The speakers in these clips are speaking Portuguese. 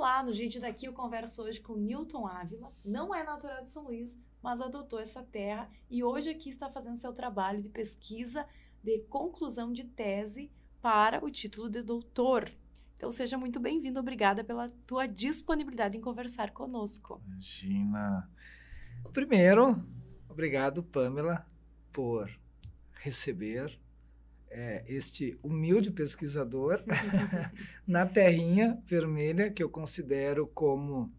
Olá, no Gente Daqui eu converso hoje com Newton Ávila, não é natural de São Luís, mas adotou essa terra e hoje aqui está fazendo seu trabalho de pesquisa de conclusão de tese para o título de doutor. Então seja muito bem-vindo, obrigada pela tua disponibilidade em conversar conosco. Imagina. Primeiro, obrigado, Pamela, por receber é, este humilde pesquisador na terrinha vermelha, que eu considero como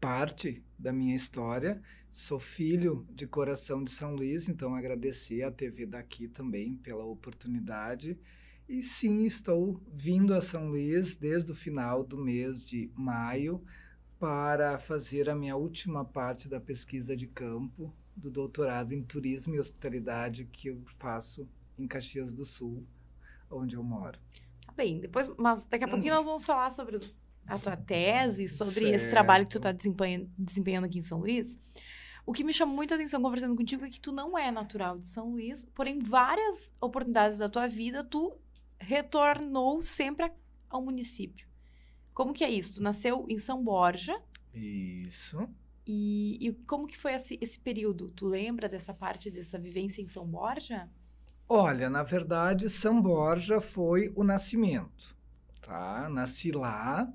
parte da minha história. Sou filho de coração de São Luís, então agradecer à TV daqui também pela oportunidade. E sim, estou vindo a São Luís desde o final do mês de maio para fazer a minha última parte da pesquisa de campo do doutorado em turismo e hospitalidade que eu faço em Caxias do Sul, onde eu moro. Tá bem, depois, mas daqui a pouquinho nós vamos falar sobre a tua tese, sobre certo. esse trabalho que tu está desempenhando, desempenhando aqui em São Luís. O que me chamou muita atenção conversando contigo é que tu não é natural de São Luís, porém várias oportunidades da tua vida tu retornou sempre ao município. Como que é isso? Tu nasceu em São Borja. Isso. E, e como que foi esse, esse período? Tu lembra dessa parte, dessa vivência em São Borja? Olha, na verdade, São Borja foi o nascimento, tá? Nasci lá,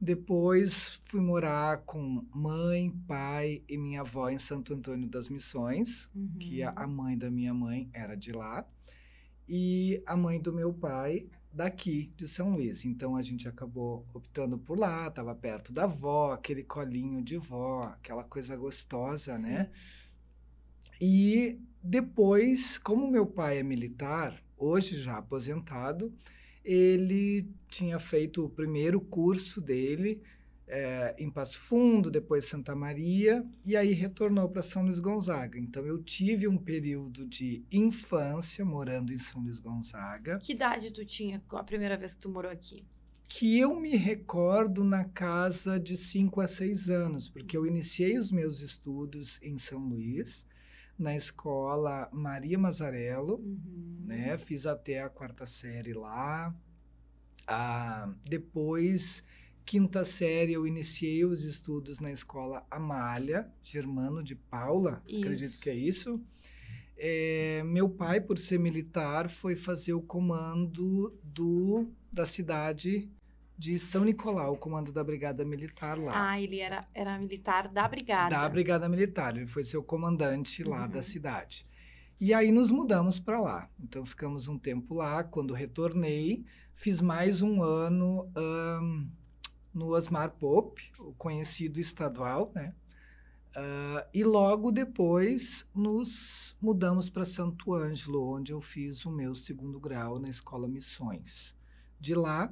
depois fui morar com mãe, pai e minha avó em Santo Antônio das Missões, uhum. que a mãe da minha mãe era de lá, e a mãe do meu pai daqui de São Luís. Então a gente acabou optando por lá, estava perto da avó, aquele colinho de vó, aquela coisa gostosa, né? Sim. né? E depois, como meu pai é militar, hoje já aposentado, ele tinha feito o primeiro curso dele é, em Passo Fundo, depois Santa Maria, e aí retornou para São Luís Gonzaga. Então eu tive um período de infância morando em São Luís Gonzaga. Que idade tu tinha a primeira vez que tu morou aqui? Que eu me recordo na casa de 5 a 6 anos, porque eu iniciei os meus estudos em São Luís na escola Maria Mazzarello, uhum. né? Fiz até a quarta série lá. Ah, depois, quinta série, eu iniciei os estudos na escola Amália, Germano de Paula, isso. acredito que é isso. É, meu pai, por ser militar, foi fazer o comando do da cidade de São Nicolau, o comando da Brigada Militar lá. Ah, ele era, era militar da Brigada. Da Brigada Militar, ele foi seu comandante lá uhum. da cidade. E aí nos mudamos para lá. Então ficamos um tempo lá. Quando retornei, fiz mais um ano um, no Osmar Pope, o conhecido estadual, né? Uh, e logo depois nos mudamos para Santo Ângelo, onde eu fiz o meu segundo grau na Escola Missões. De lá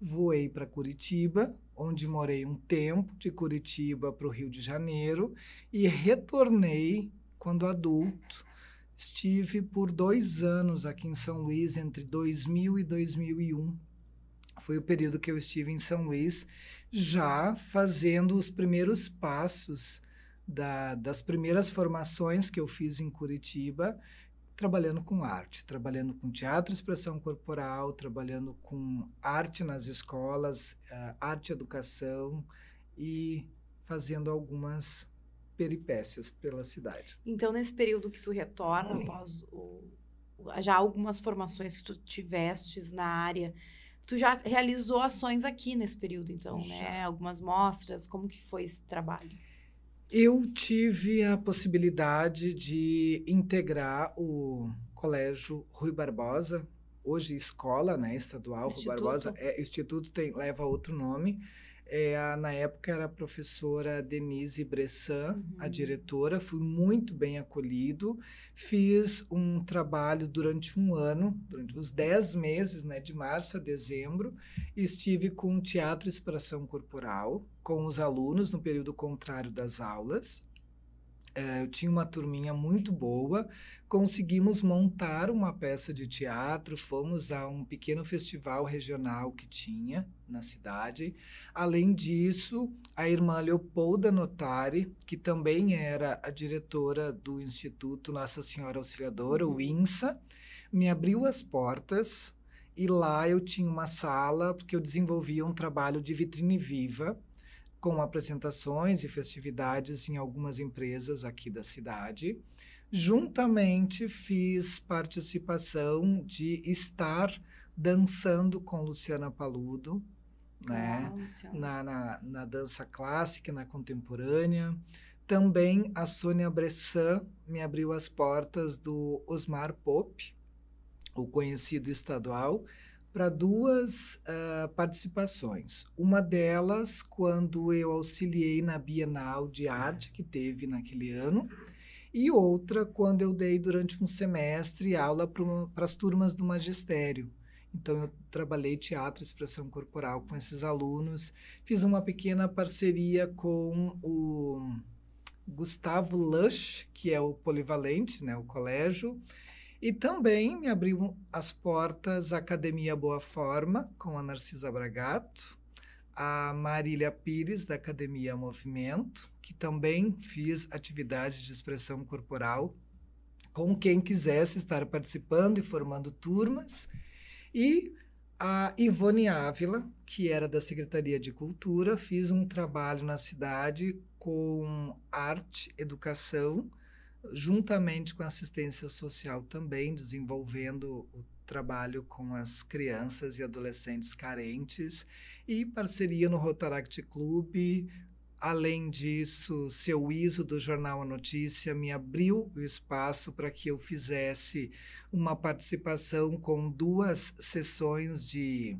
voei para Curitiba, onde morei um tempo, de Curitiba para o Rio de Janeiro, e retornei quando adulto. Estive por dois anos aqui em São Luís, entre 2000 e 2001. Foi o período que eu estive em São Luís, já fazendo os primeiros passos da, das primeiras formações que eu fiz em Curitiba trabalhando com arte, trabalhando com teatro, expressão corporal, trabalhando com arte nas escolas, uh, arte educação e fazendo algumas peripécias pela cidade. Então, nesse período que tu retorna, após o, já algumas formações que tu tivestes na área, tu já realizou ações aqui nesse período, então, né? já. né? Algumas mostras, como que foi esse trabalho? Eu tive a possibilidade de integrar o Colégio Rui Barbosa, hoje escola né, estadual, Instituto. Rui Barbosa, é, Instituto tem, leva outro nome. É, na época era a professora Denise Bressan, uhum. a diretora, fui muito bem acolhido. Fiz um trabalho durante um ano, durante os dez meses, né, de março a dezembro, estive com o Teatro Expressão Corporal, com os alunos no período contrário das aulas. É, eu tinha uma turminha muito boa, conseguimos montar uma peça de teatro, fomos a um pequeno festival regional que tinha na cidade. Além disso, a irmã Leopolda Notari, que também era a diretora do Instituto Nossa Senhora Auxiliadora, uhum. o INSA, me abriu as portas e lá eu tinha uma sala, porque eu desenvolvia um trabalho de vitrine viva com apresentações e festividades em algumas empresas aqui da cidade. Juntamente fiz participação de estar dançando com Luciana Paludo, né? Ah, na, na, na, dança clássica, na contemporânea. Também a Sônia Bressan me abriu as portas do Osmar Pop, o conhecido estadual, para duas uh, participações. Uma delas, quando eu auxiliei na Bienal de Arte, que teve naquele ano, e outra, quando eu dei durante um semestre aula para as turmas do magistério. Então, eu trabalhei teatro e expressão corporal com esses alunos, fiz uma pequena parceria com o Gustavo Lush, que é o polivalente, né, o colégio, e também me abriu as portas a Academia Boa Forma, com a Narcisa Bragato, a Marília Pires, da Academia Movimento, que também fiz atividades de expressão corporal com quem quisesse estar participando e formando turmas, e a Ivone Ávila, que era da Secretaria de Cultura, fiz um trabalho na cidade com arte, educação juntamente com a assistência social também desenvolvendo o trabalho com as crianças e adolescentes carentes e parceria no Rotaract Club Além disso, seu ISO do jornal A Notícia me abriu o espaço para que eu fizesse uma participação com duas sessões de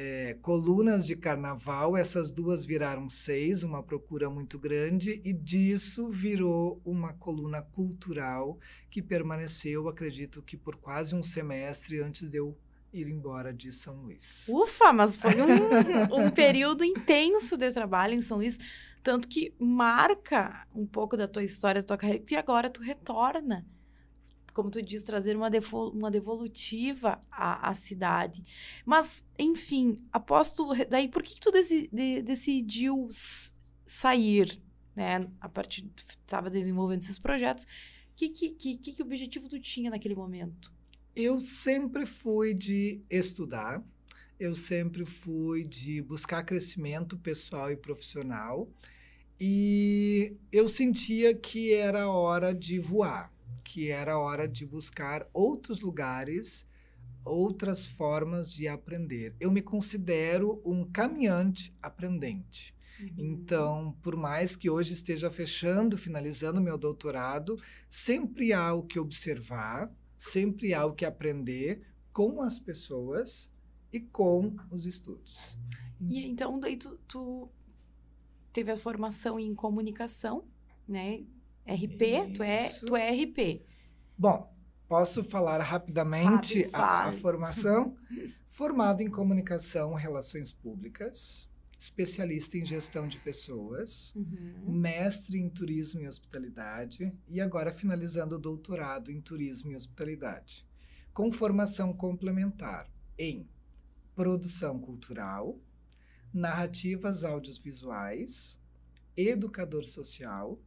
é, colunas de carnaval, essas duas viraram seis, uma procura muito grande, e disso virou uma coluna cultural que permaneceu, acredito que por quase um semestre antes de eu ir embora de São Luís. Ufa, mas foi um, um período intenso de trabalho em São Luís, tanto que marca um pouco da tua história, da tua carreira, e agora tu retorna como tu diz, trazer uma, uma devolutiva à, à, cidade. Mas, enfim, aposto Daí, por que, que tu deci, de, decidiu sair? Né? A partir. estava desenvolvendo esses projetos. Que, que, que, que objetivo tu tinha naquele momento? Eu sempre fui de estudar, eu sempre fui de buscar crescimento pessoal e profissional, e eu sentia que era hora de voar que era hora de buscar outros lugares, outras formas de aprender. Eu me considero um caminhante aprendente. Uhum. Então, por mais que hoje esteja fechando, finalizando meu doutorado, sempre há o que observar, sempre há o que aprender com as pessoas e com os estudos. E então, daí tu, tu teve a formação em comunicação, né? RP, tu é, tu é RP. Bom, posso falar rapidamente Rápido, a, a formação. Formado em comunicação, relações públicas, especialista em gestão de pessoas, uhum. mestre em turismo e hospitalidade e agora finalizando o doutorado em turismo e hospitalidade, com formação complementar em produção cultural, narrativas audiovisuais, educador social,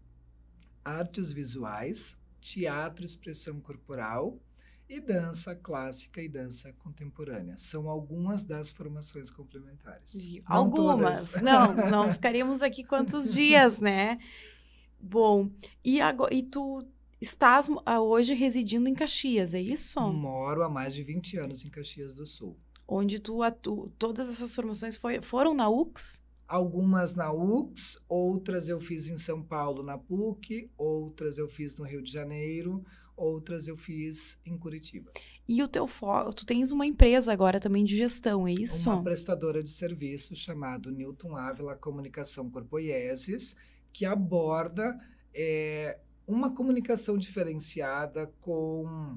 artes visuais, teatro, expressão corporal e dança clássica e dança contemporânea. São algumas das formações complementares. Não algumas, todas. não, não ficaríamos aqui quantos dias, né? Bom, e, agora, e tu estás ah, hoje residindo em Caxias, é isso? Moro há mais de 20 anos em Caxias do Sul. Onde tu atu... todas essas formações foi... foram na UX? algumas na UX, outras eu fiz em São Paulo, na PUC, outras eu fiz no Rio de Janeiro, outras eu fiz em Curitiba. E o teu foco, tu tens uma empresa agora também de gestão, é isso? Uma prestadora de serviço chamado Newton Ávila Comunicação Corpoieses, que aborda é, uma comunicação diferenciada com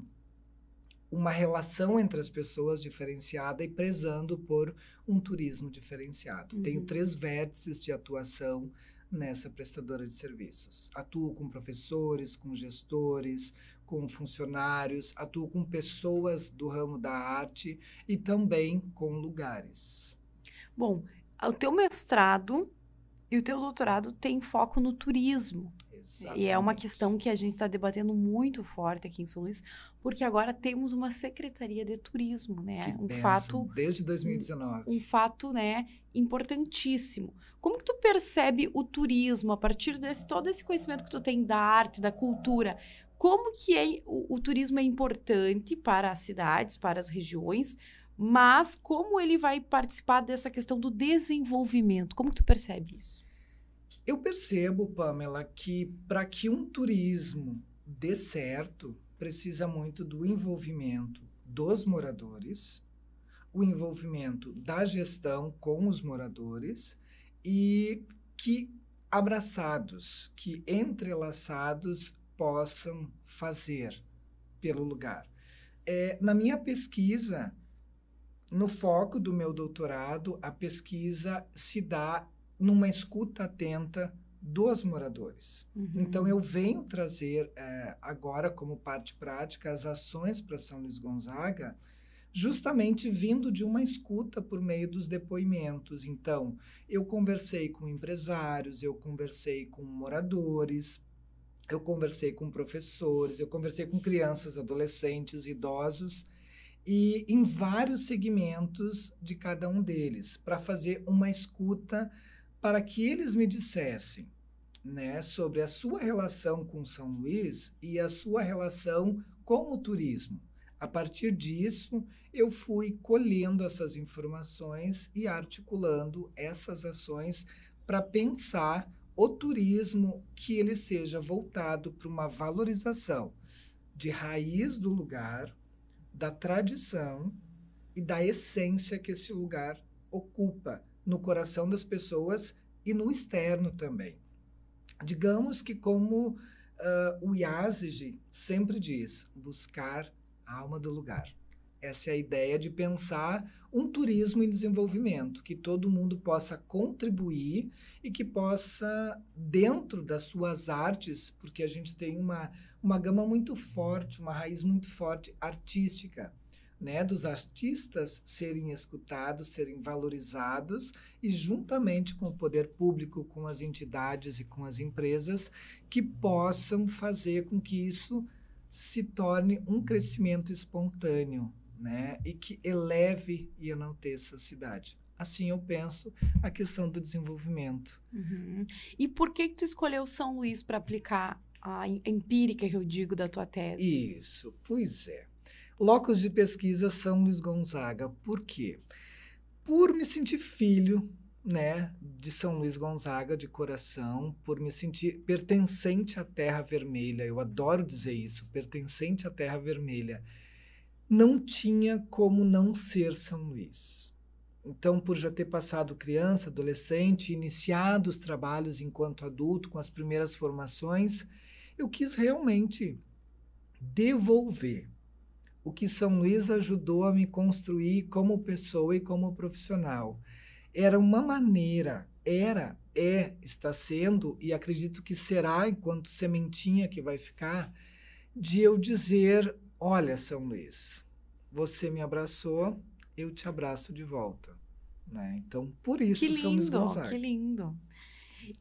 uma relação entre as pessoas diferenciada e prezando por um turismo diferenciado. Uhum. Tenho três vértices de atuação nessa prestadora de serviços. Atuo com professores, com gestores, com funcionários, atuo com pessoas do ramo da arte e também com lugares. Bom, o teu mestrado e o teu doutorado têm foco no turismo. Exatamente. E é uma questão que a gente está debatendo muito forte aqui em São Luís, porque agora temos uma secretaria de turismo, né? Que um benção. fato desde 2019. Um, um, fato, né, importantíssimo. Como que tu percebe o turismo a partir desse todo esse conhecimento que tu tem da arte, da cultura? Como que é, o, o turismo é importante para as cidades, para as regiões? mas como ele vai participar dessa questão do desenvolvimento? Como que tu percebe isso? Eu percebo, Pamela, que para que um turismo dê certo, precisa muito do envolvimento dos moradores, o envolvimento da gestão com os moradores e que abraçados, que entrelaçados possam fazer pelo lugar. É, na minha pesquisa, no foco do meu doutorado, a pesquisa se dá numa escuta atenta dos moradores. Uhum. Então, eu venho trazer é, agora, como parte prática, as ações para São Luís Gonzaga, justamente vindo de uma escuta por meio dos depoimentos. Então, eu conversei com empresários, eu conversei com moradores, eu conversei com professores, eu conversei com crianças, adolescentes, idosos e em vários segmentos de cada um deles, para fazer uma escuta para que eles me dissessem né, sobre a sua relação com São Luís e a sua relação com o turismo. A partir disso, eu fui colhendo essas informações e articulando essas ações para pensar o turismo que ele seja voltado para uma valorização de raiz do lugar, da tradição e da essência que esse lugar ocupa no coração das pessoas e no externo também. Digamos que, como uh, o Yazigi sempre diz, buscar a alma do lugar. Essa é a ideia de pensar um turismo em desenvolvimento, que todo mundo possa contribuir e que possa, dentro das suas artes, porque a gente tem uma, uma gama muito forte, uma raiz muito forte artística né, dos artistas serem escutados, serem valorizados e juntamente com o poder público, com as entidades e com as empresas que possam fazer com que isso se torne um crescimento espontâneo, né, e que eleve e enalteça a cidade. Assim eu penso a questão do desenvolvimento. Uhum. E por que que tu escolheu São Luís para aplicar a empírica que eu digo da tua tese? Isso, pois é. Locos de pesquisa São Luís Gonzaga. Por quê? Por me sentir filho, né, de São Luís Gonzaga de coração, por me sentir pertencente à Terra Vermelha. Eu adoro dizer isso, pertencente à Terra Vermelha. Não tinha como não ser São Luís. Então, por já ter passado criança, adolescente, iniciado os trabalhos enquanto adulto, com as primeiras formações, eu quis realmente devolver o que São Luís ajudou a me construir como pessoa e como profissional. Era uma maneira, era, é, está sendo, e acredito que será enquanto sementinha que vai ficar, de eu dizer: olha, São Luís, você me abraçou, eu te abraço de volta. Né? Então, por isso, que lindo, São Luís Gonzaga. Que lindo.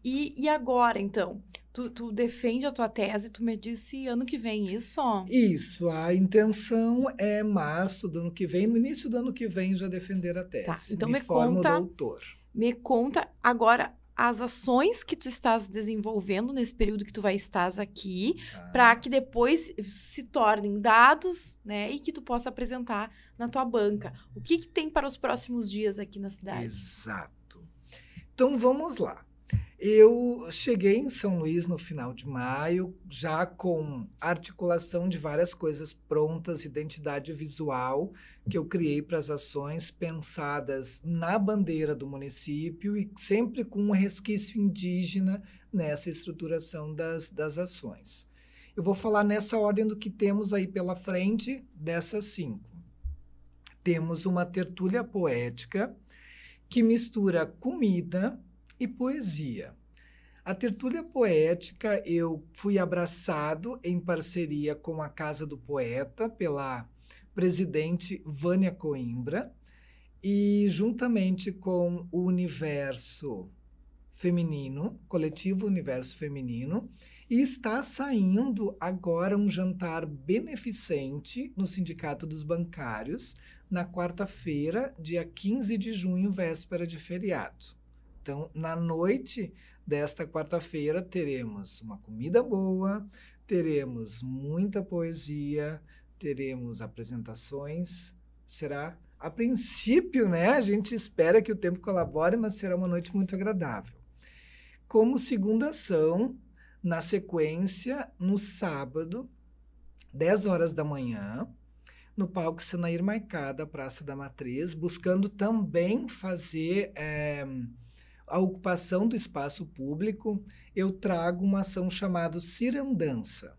E, e agora, então? Tu, tu, defende a tua tese, tu me disse ano que vem, isso? Isso, a intenção é março do ano que vem, no início do ano que vem já defender a tá, tese. Tá, então me, me conta, doutor. Me conta agora as ações que tu estás desenvolvendo nesse período que tu vai estar aqui, tá. para que depois se tornem dados, né, e que tu possa apresentar na tua banca. O que, que tem para os próximos dias aqui na cidade? Exato. Então vamos lá. Eu cheguei em São Luís no final de maio, já com articulação de várias coisas prontas, identidade visual que eu criei para as ações pensadas na bandeira do município e sempre com um resquício indígena nessa estruturação das, das ações. Eu vou falar nessa ordem do que temos aí pela frente dessas cinco. Temos uma tertúlia poética que mistura comida, e poesia. A tertúlia poética eu fui abraçado em parceria com a Casa do Poeta pela presidente Vânia Coimbra e juntamente com o Universo Feminino, Coletivo Universo Feminino, e está saindo agora um jantar beneficente no Sindicato dos Bancários na quarta-feira, dia 15 de junho, véspera de feriado. Então, na noite desta quarta-feira, teremos uma comida boa, teremos muita poesia, teremos apresentações. Será, a princípio, né? A gente espera que o tempo colabore, mas será uma noite muito agradável. Como segunda ação, na sequência, no sábado, 10 horas da manhã, no palco Senair Maicá, da Praça da Matriz, buscando também fazer é, a ocupação do espaço público, eu trago uma ação chamada Cirandança.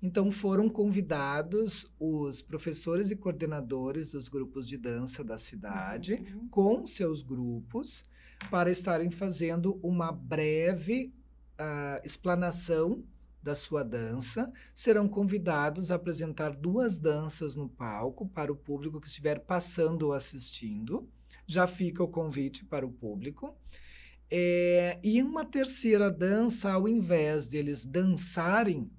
Então foram convidados os professores e coordenadores dos grupos de dança da cidade uhum. com seus grupos para estarem fazendo uma breve uh, explanação da sua dança. Serão convidados a apresentar duas danças no palco para o público que estiver passando ou assistindo. Já fica o convite para o público. É, e uma terceira dança, ao invés de eles dançarem,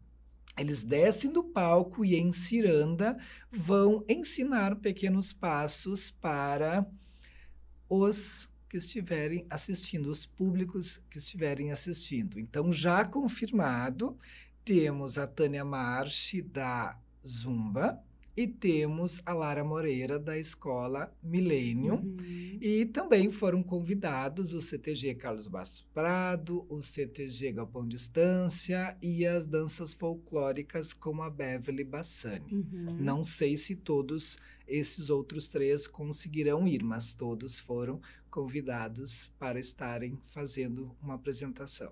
eles descem do palco e em ciranda vão ensinar pequenos passos para os que estiverem assistindo, os públicos que estiverem assistindo. Então, já confirmado, temos a Tânia Marchi da Zumba, e temos a Lara Moreira, da escola Milênio. Uhum. E também foram convidados o CTG Carlos Bastos Prado, o CTG Galpão Distância e as danças folclóricas com a Beverly Bassani. Uhum. Não sei se todos esses outros três conseguirão ir, mas todos foram convidados para estarem fazendo uma apresentação.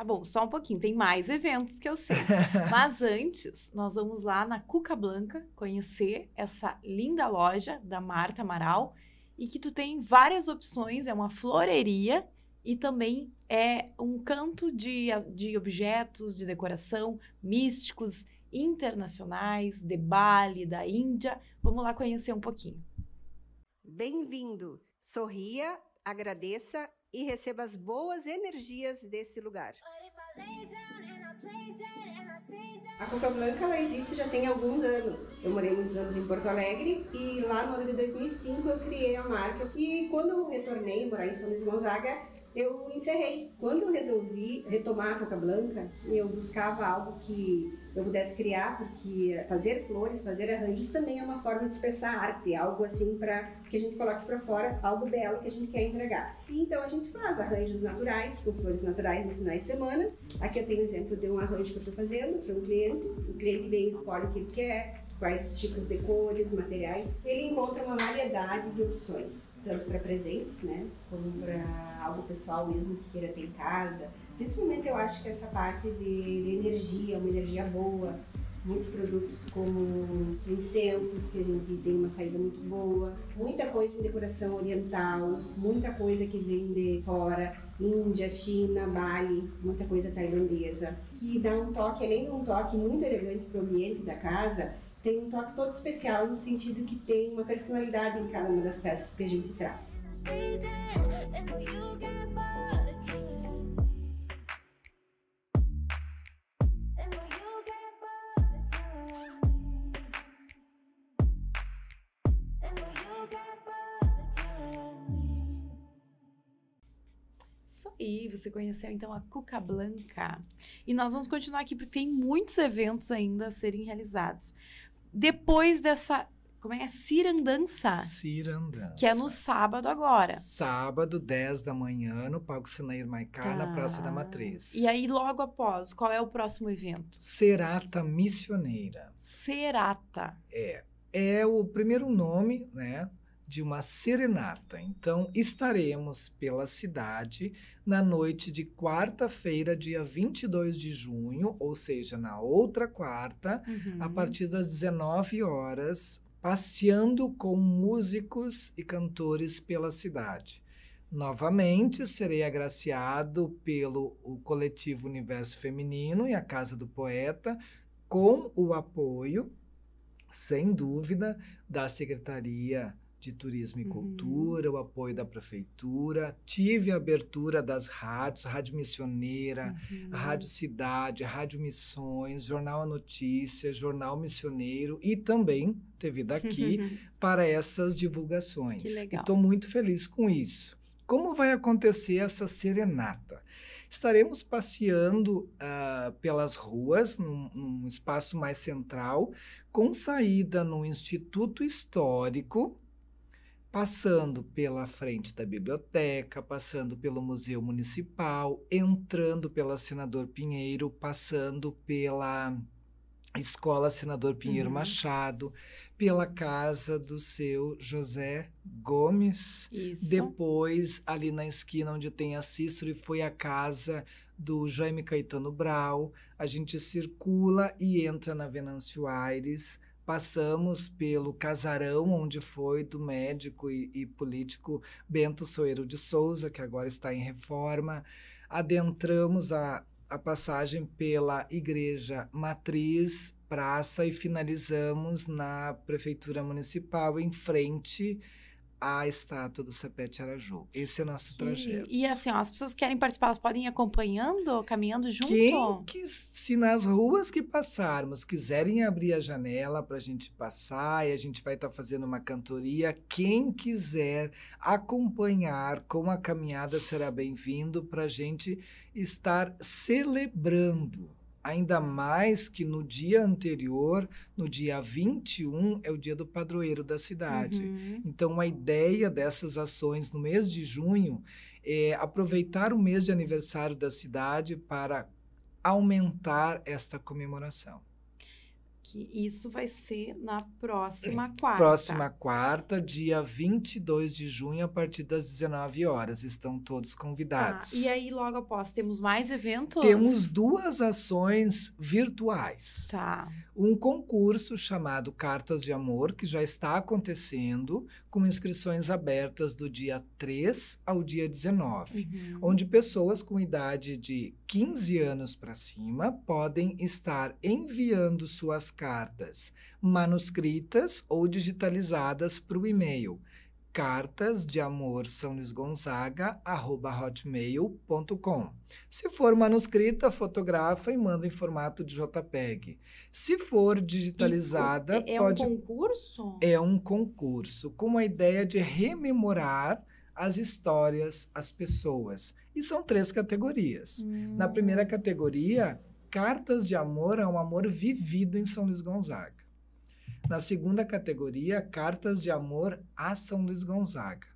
Tá bom, só um pouquinho, tem mais eventos que eu sei. Mas antes, nós vamos lá na Cuca Blanca conhecer essa linda loja da Marta Amaral e que tu tem várias opções, é uma floreria e também é um canto de, de objetos de decoração místicos internacionais, de Bali, da Índia. Vamos lá conhecer um pouquinho. Bem-vindo! Sorria, agradeça e receba as boas energias desse lugar. A Coca Blanca ela existe já tem alguns anos. Eu morei muitos anos em Porto Alegre e lá no ano de 2005 eu criei a marca. E quando eu retornei morar em São Luís Gonzaga, eu encerrei. Quando eu resolvi retomar a Coca Blanca, eu buscava algo que eu pudesse criar, porque fazer flores, fazer arranjos também é uma forma de expressar arte, algo assim para que a gente coloque para fora algo belo que a gente quer entregar. E então a gente faz arranjos naturais, com flores naturais nos finais de semana. Aqui eu tenho um exemplo de um arranjo que eu estou fazendo para um cliente. O cliente vem e escolhe o que ele quer, quais os tipos de cores, materiais. Ele encontra uma variedade de opções, tanto para presentes, né, como para algo pessoal mesmo que queira ter em casa. Principalmente eu acho que essa parte de, de energia, uma energia boa, muitos produtos como incensos que a gente tem uma saída muito boa, muita coisa em decoração oriental, muita coisa que vem de fora, Índia, China, Bali, muita coisa tailandesa, que dá um toque, além de um toque muito elegante para o ambiente da casa, tem um toque todo especial no sentido que tem uma personalidade em cada uma das peças que a gente traz. Isso aí, você conheceu então a Cuca Blanca. E nós vamos continuar aqui porque tem muitos eventos ainda a serem realizados. Depois dessa. Como é, é? Cirandança. Cirandança. Que é no sábado agora. Sábado, 10 da manhã, no Pago Sinair Maicá, tá. na Praça da Matriz. E aí, logo após, qual é o próximo evento? Serata Missioneira. Serata. É. É o primeiro nome, né? de uma serenata. Então, estaremos pela cidade na noite de quarta-feira, dia 22 de junho, ou seja, na outra quarta, uhum. a partir das 19 horas, passeando com músicos e cantores pela cidade. Novamente, serei agraciado pelo o coletivo Universo Feminino e a Casa do Poeta, com o apoio, sem dúvida, da Secretaria de Turismo e uhum. Cultura, o apoio da prefeitura. Tive a abertura das rádios, Rádio Missioneira, uhum. Rádio Cidade, Rádio Missões, Jornal a Notícia, Jornal Missioneiro e também teve daqui para essas divulgações. Que legal. Estou muito feliz com isso. Como vai acontecer essa serenata? Estaremos passeando uh, pelas ruas, num, num espaço mais central, com saída no Instituto Histórico, passando pela frente da biblioteca, passando pelo Museu Municipal, entrando pela Senador Pinheiro, passando pela Escola Senador Pinheiro uhum. Machado, pela casa do seu José Gomes. Isso. Depois, ali na esquina onde tem a Cícero, e foi a casa do Jaime Caetano Brau. A gente circula e entra na Venâncio Aires passamos pelo casarão onde foi do médico e, e político Bento Soeiro de Souza, que agora está em reforma, adentramos a, a passagem pela Igreja Matriz, Praça e finalizamos na Prefeitura Municipal, em frente a estátua do Sepete Araju. Esse é nosso trajeto. E, assim, ó, as pessoas querem participar, elas podem ir acompanhando, caminhando junto? Quem que, se nas ruas que passarmos quiserem abrir a janela para a gente passar, e a gente vai estar tá fazendo uma cantoria, quem quiser acompanhar com a caminhada será bem-vindo para a gente estar celebrando Ainda mais que no dia anterior, no dia 21, é o dia do padroeiro da cidade. Uhum. Então, a ideia dessas ações no mês de junho é aproveitar o mês de aniversário da cidade para aumentar esta comemoração que isso vai ser na próxima quarta. Próxima quarta, dia 22 de junho, a partir das 19 horas. Estão todos tá, convidados. E aí, logo após, temos mais eventos? Temos duas ações virtuais. Tá. Um concurso chamado Cartas de Amor, que já está acontecendo, com inscrições abertas do dia 3 ao dia 19, uhum. onde pessoas com idade de 15 anos para cima podem estar enviando suas cartas, manuscritas ou digitalizadas para o e-mail cartas de amor São Gonzaga, arroba hotmail.com. Se for manuscrita, fotografa e manda em formato de JPEG. Se for digitalizada, e, é, pode... um concurso? É um concurso, com a ideia de rememorar as histórias, as pessoas. E são três categorias. Hum. Na primeira hum. categoria, Cartas de Amor a um amor vivido em São Luís Gonzaga. Na segunda categoria, Cartas de Amor a São Luís Gonzaga.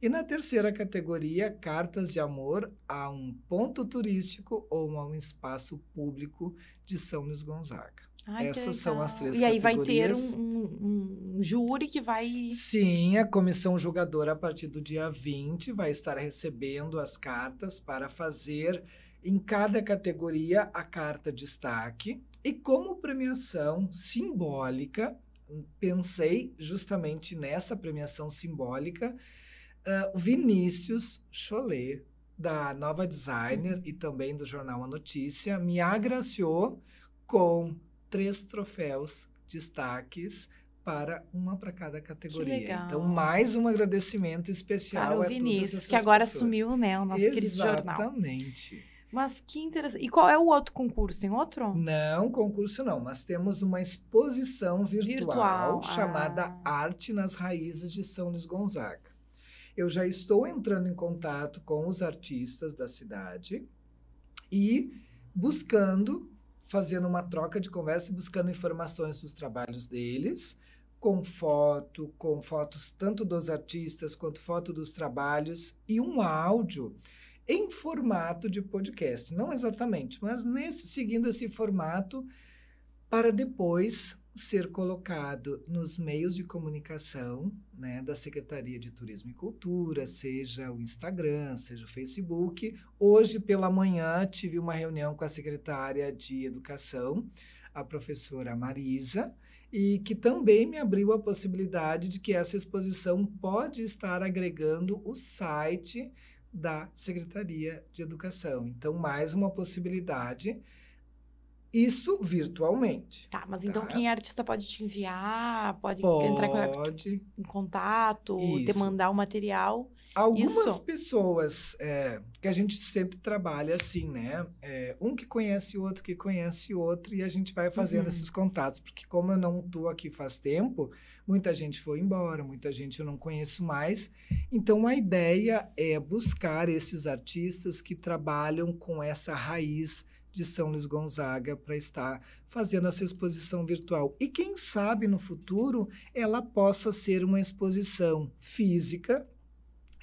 E na terceira categoria, Cartas de Amor a um ponto turístico ou a um espaço público de São Luís Gonzaga. Ai, Essas são as três e categorias. E aí vai ter um, um, um, júri que vai. Sim, a comissão julgadora, a partir do dia 20, vai estar recebendo as cartas para fazer em cada categoria a carta destaque e como premiação simbólica, hum, pensei justamente nessa premiação simbólica, uh, Vinícius Chollet, da Nova Designer e também do jornal A Notícia, me agraciou com três troféus destaques para uma para cada categoria. Então, mais um agradecimento especial para o Vinícius, que agora pessoas. assumiu, né, o nosso Exatamente. querido jornal. Exatamente. Mas que interessante. E qual é o outro concurso? Tem outro? Não, concurso não, mas temos uma exposição virtual, virtual. chamada ah. Arte nas Raízes de São Luís Gonzaga. Eu já estou entrando em contato com os artistas da cidade e buscando, fazendo uma troca de conversa e buscando informações dos trabalhos deles, com foto, com fotos tanto dos artistas quanto foto dos trabalhos e um áudio em formato de podcast. Não exatamente, mas nesse, seguindo esse formato, para depois ser colocado nos meios de comunicação né, da Secretaria de Turismo e Cultura, seja o Instagram, seja o Facebook. Hoje pela manhã tive uma reunião com a secretária de Educação, a professora Marisa, e que também me abriu a possibilidade de que essa exposição pode estar agregando o site da Secretaria de Educação. Então, mais uma possibilidade. Isso virtualmente. Tá, mas então tá? então quem é artista pode te enviar, pode, pode. entrar em contato, te mandar o material. Algumas Isso. pessoas é, que a gente sempre trabalha assim, né? É, um que conhece o outro, que conhece o outro, e a gente vai fazendo uhum. esses contatos. Porque como eu não estou aqui faz tempo, muita gente foi embora, muita gente eu não conheço mais. Então a ideia é buscar esses artistas que trabalham com essa raiz de São Luís Gonzaga para estar fazendo essa exposição virtual. E quem sabe no futuro ela possa ser uma exposição física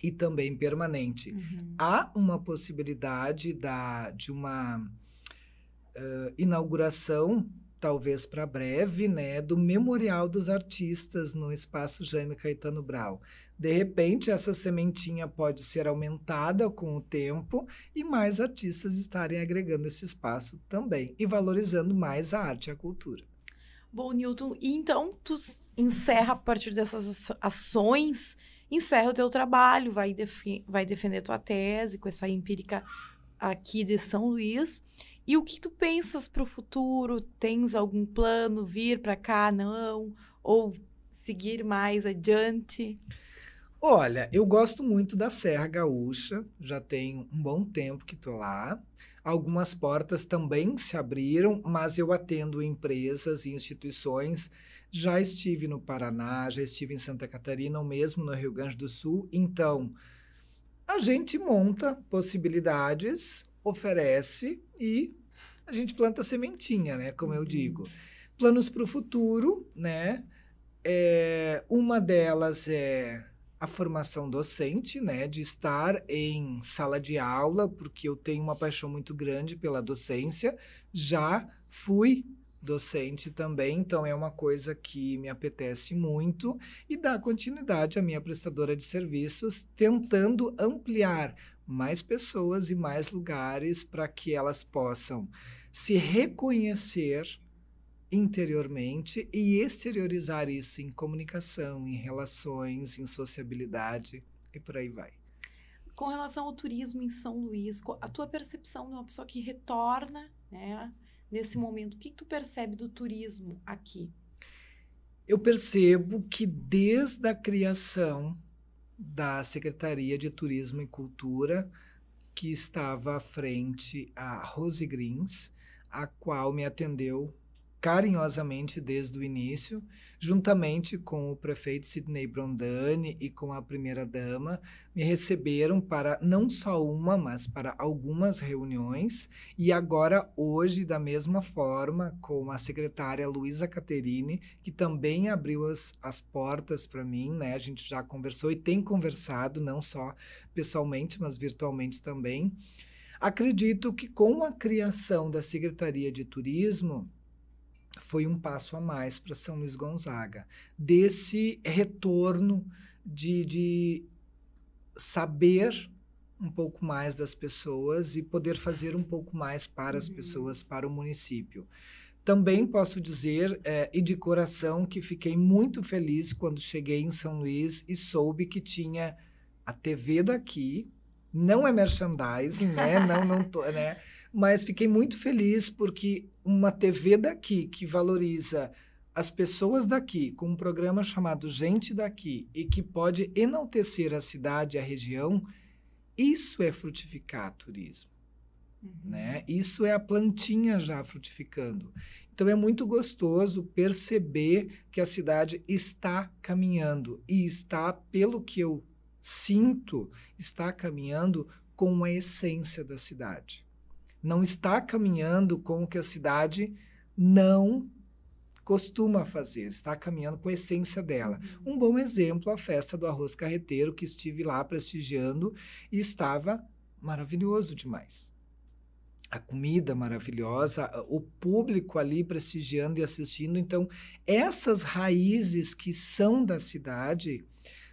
e também permanente. Uhum. Há uma possibilidade da, de uma uh, inauguração, talvez para breve, né, do Memorial dos Artistas no Espaço Jaime Caetano Brau. De repente, essa sementinha pode ser aumentada com o tempo e mais artistas estarem agregando esse espaço também e valorizando mais a arte e a cultura. Bom, Newton, e então tu encerra a partir dessas ações encerra o teu trabalho, vai, defi vai defender tua tese com essa empírica aqui de São Luís. E o que tu pensas para o futuro? Tens algum plano vir para cá? Não? Ou seguir mais adiante? Olha, eu gosto muito da Serra Gaúcha, já tem um bom tempo que estou lá. Algumas portas também se abriram, mas eu atendo empresas e instituições já estive no Paraná, já estive em Santa Catarina, ou mesmo no Rio Grande do Sul. Então, a gente monta possibilidades, oferece e a gente planta sementinha, né? Como eu uhum. digo. Planos para o futuro, né? É, uma delas é a formação docente, né, de estar em sala de aula, porque eu tenho uma paixão muito grande pela docência. Já fui docente também, então é uma coisa que me apetece muito e dá continuidade à minha prestadora de serviços, tentando ampliar mais pessoas e mais lugares para que elas possam se reconhecer interiormente e exteriorizar isso em comunicação, em relações, em sociabilidade e por aí vai. Com relação ao turismo em São Luís, a tua percepção de uma pessoa que retorna, né, nesse momento? O que, tu percebe do turismo aqui? Eu percebo que desde a criação da Secretaria de Turismo e Cultura, que estava à frente a Rose Greens, a qual me atendeu carinhosamente desde o início, juntamente com o prefeito Sidney Brondani e com a primeira-dama, me receberam para não só uma, mas para algumas reuniões, e agora, hoje, da mesma forma, com a secretária Luísa Caterine, que também abriu as, as portas para mim, né? A gente já conversou e tem conversado, não só pessoalmente, mas virtualmente também. Acredito que com a criação da Secretaria de Turismo, foi um passo a mais para São Luís Gonzaga, desse retorno de, de saber um pouco mais das pessoas e poder fazer um pouco mais para as uhum. pessoas, para o município. Também posso dizer, é, e de coração, que fiquei muito feliz quando cheguei em São Luís e soube que tinha a TV daqui, não é merchandising, né? Não, não tô, né? mas fiquei muito feliz porque uma TV daqui que valoriza as pessoas daqui com um programa chamado Gente Daqui e que pode enaltecer a cidade, a região, isso é frutificar turismo. Uhum. Né? Isso é a plantinha já frutificando. Então é muito gostoso perceber que a cidade está caminhando e está, pelo que eu sinto, está caminhando com a essência da cidade não está caminhando com o que a cidade não costuma fazer, está caminhando com a essência dela. Uhum. Um bom exemplo, a festa do arroz carreteiro, que estive lá prestigiando e estava maravilhoso demais. A comida maravilhosa, o público ali prestigiando e assistindo. Então, essas raízes que são da cidade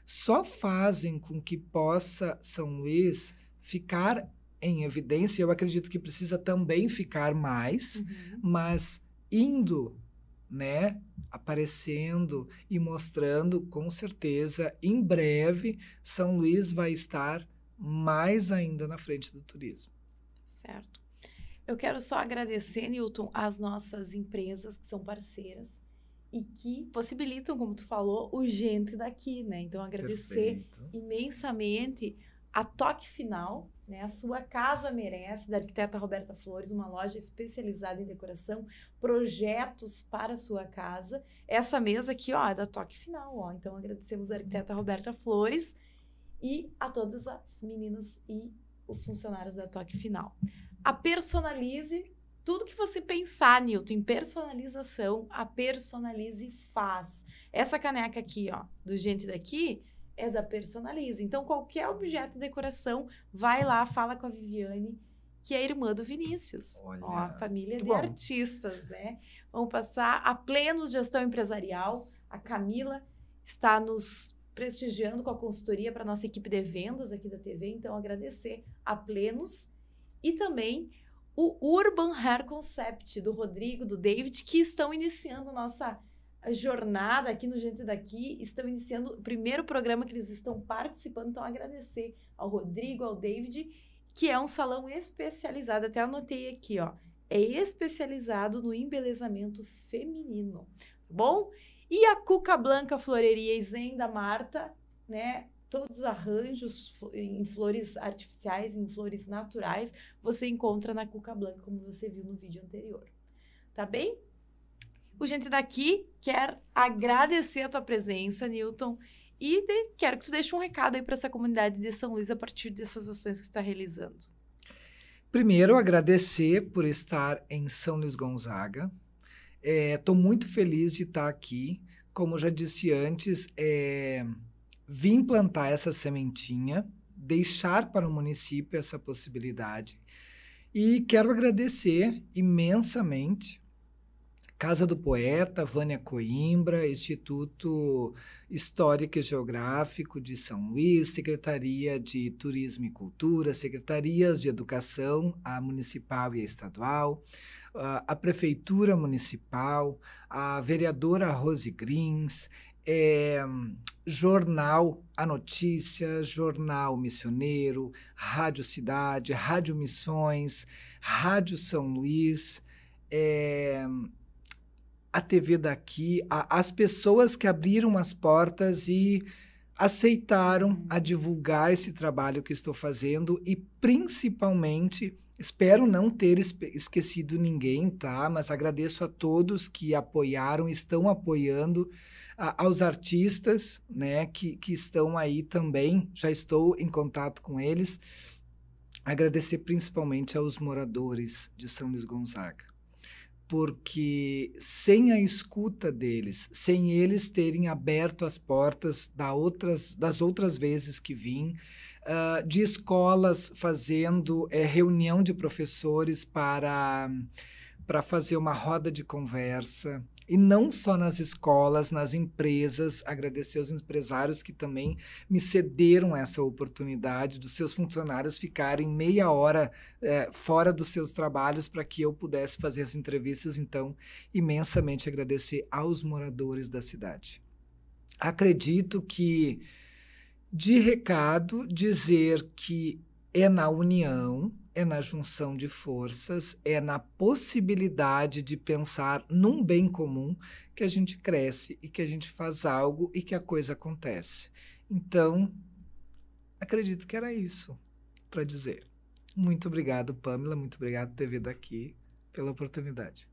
só fazem com que possa São Luís ficar em evidência, eu acredito que precisa também ficar mais, uhum. mas indo, né, aparecendo e mostrando, com certeza, em breve, São Luís vai estar mais ainda na frente do turismo. Certo. Eu quero só agradecer, Newton, às nossas empresas que são parceiras e que possibilitam, como tu falou, o gente daqui, né? Então, agradecer Perfeito. imensamente a Toque Final, né, a sua casa merece, da arquiteta Roberta Flores, uma loja especializada em decoração, projetos para a sua casa. Essa mesa aqui, ó, é da Toque Final, ó. Então agradecemos a arquiteta Roberta Flores e a todas as meninas e os funcionários da Toque Final. A Personalize, tudo que você pensar, Nilton, em personalização, a Personalize faz. Essa caneca aqui, ó, do gente daqui, é da Personaliza. Então, qualquer objeto de decoração, vai lá, fala com a Viviane, que é irmã do Vinícius. Olha, Ó, a família de bom. artistas, né? Vamos passar a Plenos Gestão Empresarial. A Camila está nos prestigiando com a consultoria para nossa equipe de vendas aqui da TV. Então, agradecer a Plenos e também o Urban Hair Concept do Rodrigo, do David, que estão iniciando nossa jornada aqui no Gente Daqui, estão iniciando o primeiro programa que eles estão participando. Então, agradecer ao Rodrigo, ao David, que é um salão especializado, até anotei aqui, ó. É especializado no embelezamento feminino, tá bom? E a Cuca Blanca Floreria e da Marta, né? Todos os arranjos em flores artificiais, em flores naturais, você encontra na Cuca Blanca, como você viu no vídeo anterior. Tá bem? O Gente Daqui quer agradecer a tua presença, Newton, e de, quero que tu deixe um recado aí para essa comunidade de São Luís a partir dessas ações que tu está realizando. Primeiro, agradecer por estar em São Luís Gonzaga. Estou é, muito feliz de estar tá aqui. Como já disse antes, é, vim plantar essa sementinha, deixar para o município essa possibilidade. E quero agradecer imensamente Casa do Poeta, Vânia Coimbra, Instituto Histórico e Geográfico de São Luís, Secretaria de Turismo e Cultura, Secretarias de Educação, a municipal e a estadual, a Prefeitura Municipal, a vereadora Rose Grins, é, jornal A Notícia, Jornal Missioneiro, Rádio Cidade, Rádio Missões, Rádio São Luís, é, a TV daqui, a, as pessoas que abriram as portas e aceitaram a divulgar esse trabalho que estou fazendo e principalmente espero não ter esquecido ninguém, tá? Mas agradeço a todos que apoiaram, estão apoiando, a, aos artistas, né, que, que estão aí também, já estou em contato com eles. Agradecer principalmente aos moradores de São Luís Gonzaga porque sem a escuta deles, sem eles terem aberto as portas da outras, das outras vezes que vim, uh, de escolas fazendo é, reunião de professores para para fazer uma roda de conversa. E não só nas escolas, nas empresas, agradecer aos empresários que também me cederam essa oportunidade dos seus funcionários ficarem meia hora é, fora dos seus trabalhos para que eu pudesse fazer as entrevistas. Então, imensamente agradecer aos moradores da cidade. Acredito que, de recado, dizer que é na união, é na junção de forças, é na possibilidade de pensar num bem comum que a gente cresce e que a gente faz algo e que a coisa acontece. Então, acredito que era isso para dizer. Muito obrigado, Pamela, muito obrigado por ter vindo aqui pela oportunidade.